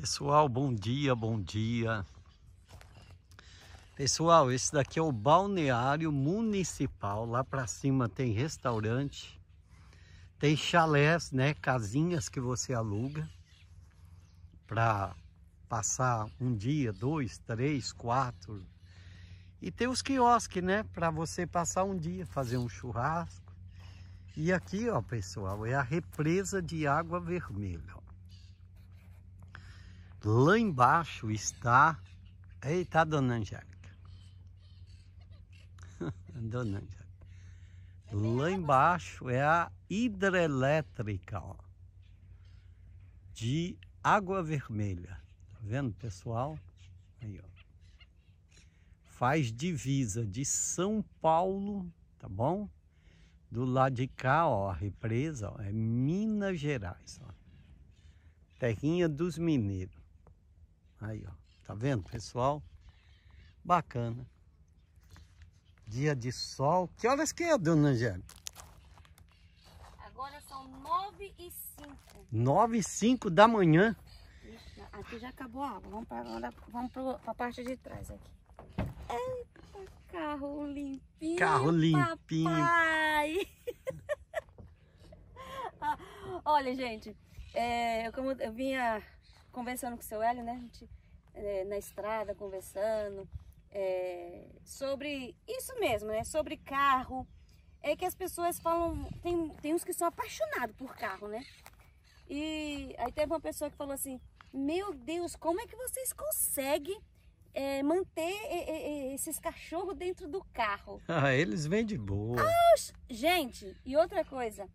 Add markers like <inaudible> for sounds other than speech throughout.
Pessoal, bom dia, bom dia. Pessoal, esse daqui é o balneário municipal. Lá para cima tem restaurante, tem chalés, né? Casinhas que você aluga para passar um dia, dois, três, quatro. E tem os quiosques, né? Para você passar um dia, fazer um churrasco. E aqui, ó, pessoal, é a represa de água vermelha. Ó. Lá embaixo está... Eita, tá dona Angélica. <laughs> dona Angélica. Lá embaixo é a hidrelétrica, ó, De água vermelha. Tá vendo, pessoal? Aí, ó. Faz divisa de São Paulo, tá bom? Do lado de cá, ó, a represa, ó, é Minas Gerais, ó. Terrinha dos Mineiros. Aí, ó. Tá vendo, pessoal? Bacana. Dia de sol. Que horas que é, dona Angélica? Agora são nove e cinco. Nove e cinco da manhã. aqui já acabou a água. Vamos para vamos a parte de trás aqui. Eita, carro limpinho. Carro limpinho. Papai. <laughs> Olha, gente, é, eu, como, eu vinha conversando com o seu Hélio, né? A gente, é, na estrada, conversando é, sobre isso mesmo, né? Sobre carro. É que as pessoas falam, tem, tem uns que são apaixonados por carro, né? E aí teve uma pessoa que falou assim, meu Deus, como é que vocês conseguem é, manter é, é, esses cachorros dentro do carro. <laughs> Ah, eles vêm de boa. Ah, gente, e outra coisa,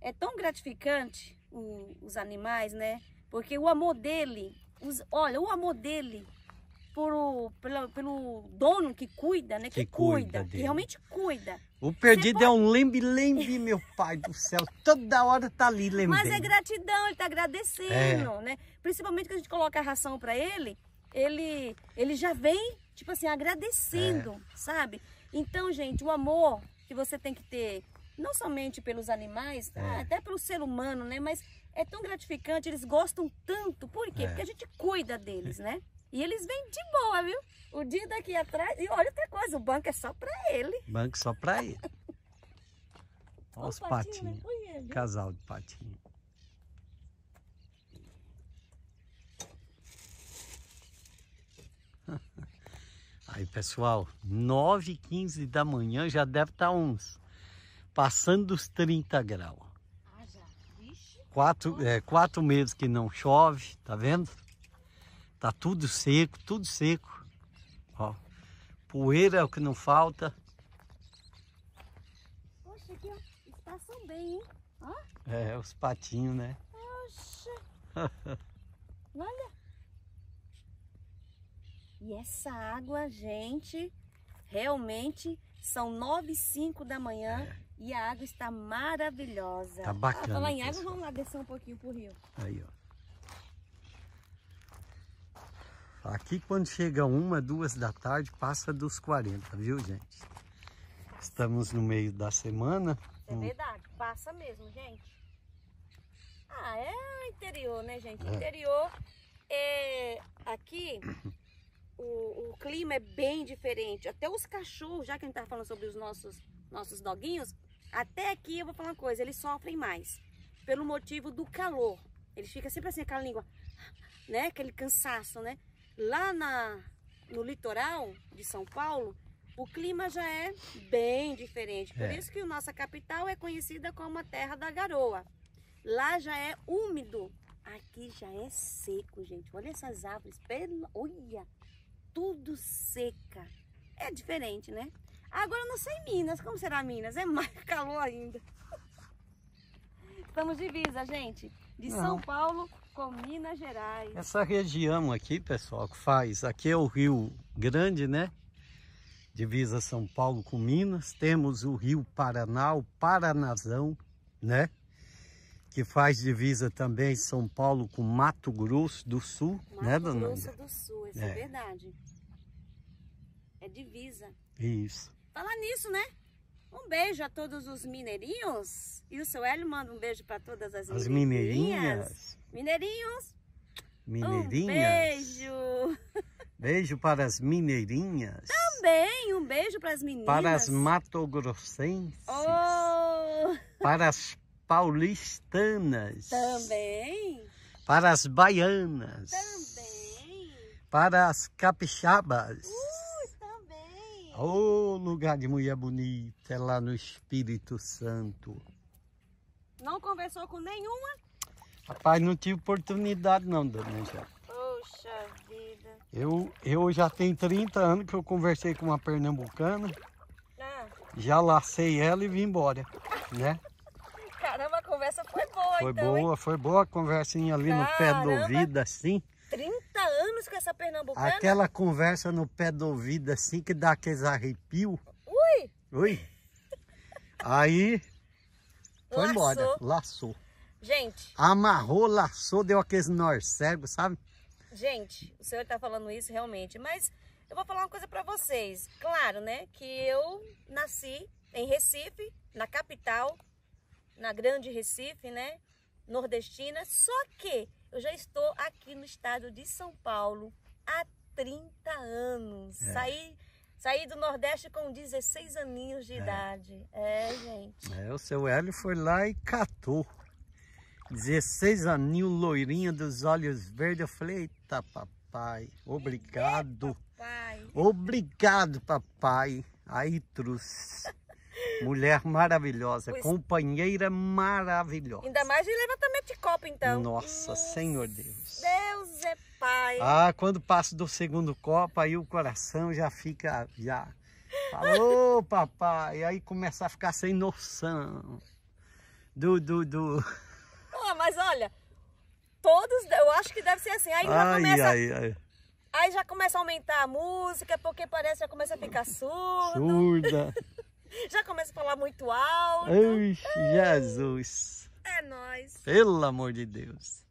é tão gratificante o, os animais, né? Porque o amor dele, os, olha, o amor dele por, pelo, pelo dono que cuida, né? Que, que cuida, cuida que realmente cuida. O perdido é pode... é um lembre, lembre, meu pai do céu. Toda hora tá ali lembrando. Mas é gratidão, ele tá agradecendo, é. né? Principalmente que a gente coloca a ração para ele, ele, ele já vem, tipo assim, agradecendo, é. sabe? Então, gente, o amor que você tem que ter, não somente pelos animais, é. até pelo ser humano, né? Mas é tão gratificante, eles gostam tanto. Por quê? É. Porque a gente cuida deles, né? E eles vêm de boa, viu? O dia daqui atrás. E olha outra coisa, o banco é só pra ele. Banco só pra ele. <laughs> olha os patinhos. Patinho. Né? Casal de patinho. <laughs> Aí, pessoal, 9h15 da manhã já deve estar tá uns. Passando os 30 graus. Quatro, é, quatro meses que não chove, tá vendo? Tá tudo seco, tudo seco. Ó, poeira é o que não falta. Poxa, aqui ó, eles passam bem, hein? Ó. É, os patinhos, né? Poxa! <laughs> Olha! E essa água, gente, realmente são nove e cinco da manhã. É. E a água está maravilhosa. Tá bacana. Ah, falar em água, vamos lá descer um pouquinho pro rio. Aí, ó. Aqui quando chega uma, duas da tarde, passa dos 40, viu gente? Estamos no meio da semana. É hum. verdade, passa mesmo, gente. Ah, é interior, né, gente? É. Interior, é, aqui o, o, clima é bem diferente. Até os cachorros, já que a gente tá falando sobre os nossos, nossos doguinhos, até aqui eu vou falar uma coisa, eles sofrem mais pelo motivo do calor. Eles ficam sempre assim, aquela língua, né? Aquele cansaço, né? Lá na, no litoral de São Paulo, o clima já é bem diferente. Por é. isso que a nossa capital é conhecida como a terra da garoa. Lá já é úmido. Aqui já é seco, gente. Olha essas árvores. Pela... Olha, tudo seca. É diferente, né? Agora eu não sei Minas, como será Minas? É mais <laughs> calor ainda. Estamos divisa, gente, de não. São Paulo com Minas Gerais. Essa região aqui, pessoal, que faz, aqui é o Rio Grande, né? Divisa São Paulo com Minas. Temos o Rio Paraná, o Paranazão, né? que faz divisa também São Paulo com Mato Grosso do Sul, né, Mato né, dona? Mato Grosso do Sul, isso é, é verdade. É divisa. Isso. Falar nisso, né? Um beijo a todos os mineirinhos. E o seu Hélio manda um beijo para todas as, as mineirinhas. Mineirinhos. Mineirinhas. Um beijo. Beijo para as mineirinhas. Também um beijo para as meninas. Para as matogrossenses. Oh. Para as paulistanas. Também. Para as baianas. Também. Para as capixabas. Uh. Ô, oh, lugar de mulher bonita, é lá no Espírito Santo. Não conversou com nenhuma? Rapaz, não tive oportunidade não, dona Angélica. Poxa vida. Eu, eu já tenho 30 anos que eu conversei com uma pernambucana. Ah. Já lacei ela e vim embora, né? Caramba, a conversa foi boa foi então, boa, hein? foi boa a conversinha ali Caramba. no pé do ouvido, assim. Vamos com essa pernambucana? Aquela conversa no pé do ouvido assim que dá aqueles arrepio. Ui! Ui! Aí foi laçou. embora, laçou. Gente. Amarrou, laçou, deu aqueles nós cego, sabe? Gente, o senhor está falando isso realmente, mas eu vou falar uma coisa para vocês. Claro, né, que eu nasci em Recife, na capital, na grande Recife, né, nordestina, só que eu já estou aqui no estado de São Paulo há 30 anos. É. Saí, saí do Nordeste com 16 aninhos de é. idade. É, gente. É, o seu Hélio foi lá e catou. 16 aninhos, loirinha dos olhos verdes. Eu falei, eita papai, obrigado. papai. Obrigado, papai. Aí trouxe. Mulher maravilhosa, pois. companheira maravilhosa. Ainda mais de levantamento de copo, então. Nossa, Nossa, Senhor Deus. Deus é Pai. Ah, quando passa do segundo copo, aí o coração já fica, já... Falou, papai. Aí começa a ficar sem noção. Do, do, do... <laughs> Ah, mas olha, todos, eu acho que deve ser assim. Aí já começa... Ai, ai. Aí já começa a aumentar a música, porque parece que já começa a ficar surdo. Surda. <laughs> <laughs> Já começa a falar muito alto. Jesus. É nós. Pelo amor de Deus.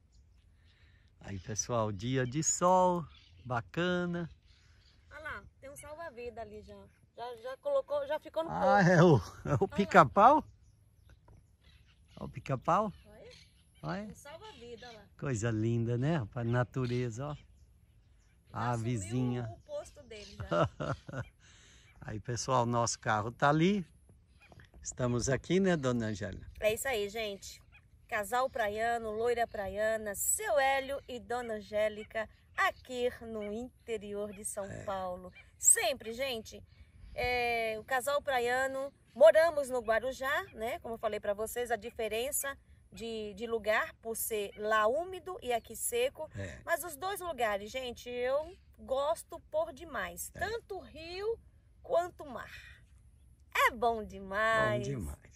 Aí, pessoal, dia de sol, bacana. Olha lá, tem um salva-vida ali já. já. Já colocou, já ficou no Ah, é o, é o ah. pica-pau? Olha é o pica-pau. Olha. Um salva-vida lá. Coisa linda, né? Para Natureza, ó. Já a vizinha. o posto dele já. <laughs> Aí, pessoal, nosso carro tá ali. Estamos aqui, né, dona Angélica? É isso aí, gente. Casal praiano, loira praiana, seu Hélio e dona Angélica aqui no interior de São é. Paulo. Sempre, gente, é, o casal praiano, moramos no Guarujá, né? Como eu falei para vocês, a diferença de, de, lugar por ser lá úmido e aqui seco. É. Mas os dois lugares, gente, eu gosto por demais. É. Tanto o rio quanto mar. É bom demais. Bom demais.